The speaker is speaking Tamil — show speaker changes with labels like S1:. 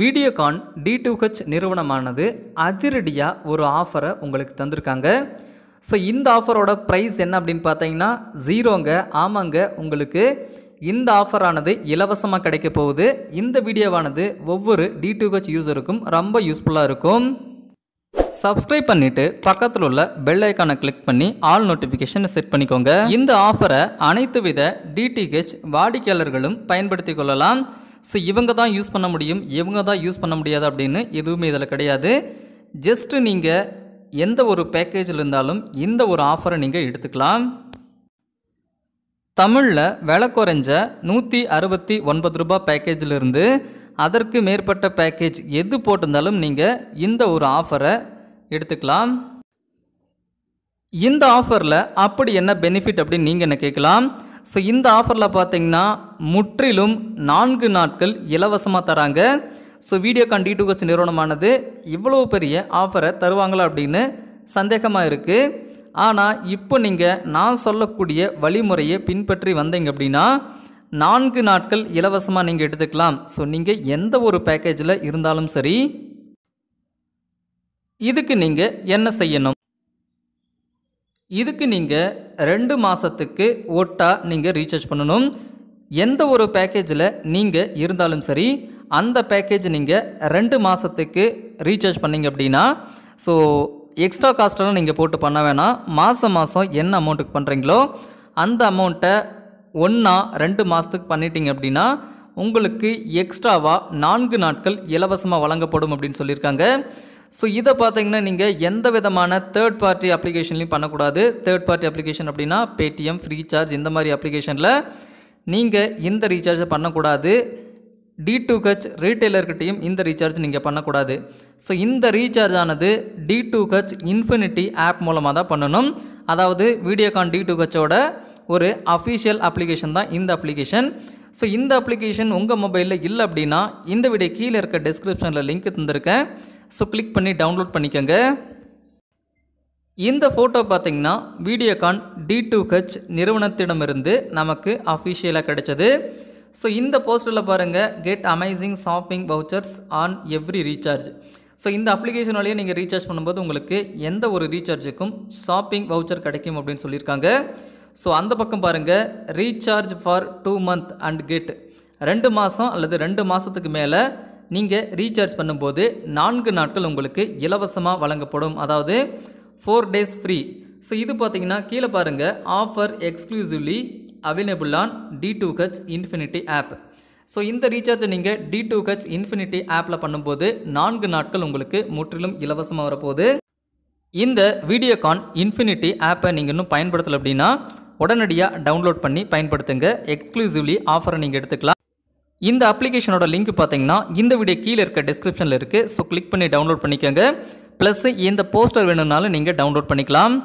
S1: வீடியோகான் டி டூ ஹெச் நிறுவனமானது அதிரடியாக ஒரு ஆஃபரை உங்களுக்கு தந்திருக்காங்க ஸோ இந்த ஆஃபரோட ப்ரைஸ் என்ன அப்படின்னு பார்த்தீங்கன்னா ஜீரோங்க ஆமாங்க உங்களுக்கு இந்த ஆஃபரானது இலவசமாக கிடைக்க போகுது இந்த வீடியோவானது ஒவ்வொரு டி டூ ஹெச் யூஸருக்கும் ரொம்ப யூஸ்ஃபுல்லாக இருக்கும் சப்ஸ்கிரைப் பண்ணிவிட்டு பக்கத்தில் உள்ள பெல் ஐக்கானை கிளிக் பண்ணி ஆல் நோட்டிஃபிகேஷனை செட் பண்ணிக்கோங்க இந்த ஆஃபரை அனைத்து வித டிடிஹெச் வாடிக்கையாளர்களும் பயன்படுத்தி கொள்ளலாம் ஸோ இவங்க தான் யூஸ் பண்ண முடியும் இவங்க தான் யூஸ் பண்ண முடியாது அப்படின்னு எதுவுமே இதில் கிடையாது ஜஸ்ட்டு நீங்கள் எந்த ஒரு பேக்கேஜில் இருந்தாலும் இந்த ஒரு ஆஃபரை நீங்கள் எடுத்துக்கலாம் தமிழில் விலை குறைஞ்ச நூற்றி அறுபத்தி ஒன்பது ரூபா பேக்கேஜிலிருந்து அதற்கு மேற்பட்ட பேக்கேஜ் எது போட்டிருந்தாலும் நீங்கள் இந்த ஒரு ஆஃபரை எடுத்துக்கலாம் இந்த ஆஃபரில் அப்படி என்ன பெனிஃபிட் அப்படின்னு நீங்கள் என்ன கேட்கலாம் ஸோ இந்த ஆஃபரில் பார்த்தீங்கன்னா முற்றிலும் நான்கு நாட்கள் இலவசமாக தராங்க ஸோ வீடியோகான் டி டூ கட்சி நிறுவனமானது இவ்வளோ பெரிய ஆஃபரை தருவாங்களா அப்படின்னு சந்தேகமாக இருக்குது ஆனால் இப்போ நீங்கள் நான் சொல்லக்கூடிய வழிமுறையை பின்பற்றி வந்தீங்க அப்படின்னா நான்கு நாட்கள் இலவசமாக நீங்கள் எடுத்துக்கலாம் ஸோ நீங்கள் எந்த ஒரு பேக்கேஜில் இருந்தாலும் சரி இதுக்கு நீங்கள் என்ன செய்யணும் இதுக்கு நீங்கள் ரெண்டு மாதத்துக்கு ஒட்டாக நீங்கள் ரீசார்ஜ் பண்ணணும் எந்த ஒரு பேக்கேஜில் நீங்கள் இருந்தாலும் சரி அந்த பேக்கேஜ் நீங்கள் ரெண்டு மாதத்துக்கு ரீசார்ஜ் பண்ணிங்க அப்படின்னா ஸோ எக்ஸ்ட்ரா காஸ்ட்டெல்லாம் நீங்கள் போட்டு பண்ண வேணாம் மாதம் மாதம் என்ன அமௌண்ட்டுக்கு பண்ணுறீங்களோ அந்த அமௌண்ட்டை ஒன்றா ரெண்டு மாதத்துக்கு பண்ணிட்டீங்க அப்படின்னா உங்களுக்கு எக்ஸ்ட்ராவாக நான்கு நாட்கள் இலவசமாக வழங்கப்படும் அப்படின்னு சொல்லியிருக்காங்க ஸோ இதை பார்த்தீங்கன்னா நீங்கள் எந்த விதமான தேர்ட் பார்ட்டி அப்ளிகேஷன்லையும் பண்ணக்கூடாது தேர்ட் பார்ட்டி அப்ளிகேஷன் அப்படின்னா பேடிஎம் ஃப்ரீ சார்ஜ் இந்த மாதிரி அப்ளிகேஷனில் நீங்கள் இந்த ரீசார்ஜை பண்ணக்கூடாது டி டூ கச் ரீட்டைலர்கிட்டையும் இந்த ரீசார்ஜ் நீங்கள் பண்ணக்கூடாது ஸோ இந்த ரீசார்ஜ் ஆனது D two H infinity app மூலமாக தான் பண்ணணும் அதாவது வீடியோகான் டி டூ கச்சோட ஒரு அஃபிஷியல் அப்ளிகேஷன் தான் இந்த அப்ளிகேஷன் ஸோ இந்த அப்ளிகேஷன் உங்கள் மொபைலில் இல்லை அப்படின்னா இந்த வீடியோ கீழே இருக்க டிஸ்கிரிப்ஷனில் லிங்க் தந்திருக்கேன் ஸோ கிளிக் பண்ணி டவுன்லோட் பண்ணிக்கோங்க இந்த ஃபோட்டோ பார்த்திங்கன்னா வீடியோகான் டி டூ ஹெச் நிறுவனத்திடமிருந்து நமக்கு அஃபிஷியலாக கிடைச்சது ஸோ இந்த போஸ்டரில் பாருங்கள் get amazing shopping vouchers on every recharge so இந்த அப்ளிகேஷன் வழியே நீங்கள் ரீசார்ஜ் பண்ணும்போது உங்களுக்கு எந்த ஒரு ரீசார்ஜுக்கும் ஷாப்பிங் வவுச்சர் கிடைக்கும் அப்படின்னு சொல்லியிருக்காங்க ஸோ அந்த பக்கம் பாருங்கள் recharge for two month and get ரெண்டு மாதம் அல்லது ரெண்டு மாதத்துக்கு மேலே நீங்கள் ரீசார்ஜ் பண்ணும்போது நான்கு நாட்கள் உங்களுக்கு இலவசமாக வழங்கப்படும் அதாவது ஃபோர் டேஸ் ஃப்ரீ ஸோ இது பார்த்தீங்கன்னா கீழே பாருங்கள் offer exclusively available on D two H infinity app so இந்த ரீசார்ஜை நீங்கள் டி டூ ஹச் இன்ஃபினிட்டி ஆப்பில் பண்ணும்போது நான்கு நாட்கள் உங்களுக்கு முற்றிலும் இலவசமாக வரப்போகுது இந்த வீடியோகான் இன்ஃபினிட்டி ஆப்பை நீங்கள் இன்னும் பயன்படுத்தலை அப்படின்னா உடனடியாக டவுன்லோட் பண்ணி பயன்படுத்துங்க எக்ஸ்க்ளூசிவ்லி ஆஃபரை நீங்கள் எடுத்துக்கலாம் இந்த அப்ளிகேஷனோட லிங்க் பார்த்தீங்கன்னா இந்த வீடியோ கீழே இருக்க டிஸ்கிரிப்ஷனில் இருக்குது ஸோ கிளிக் பண்ணி டவுன்லோட் பண்ணிக்கோங்க ப்ளஸ் இந்த போஸ்டர் வேணும்னாலும் நீங்கள் டவுன்லோட் பண்ணிக்கலாம்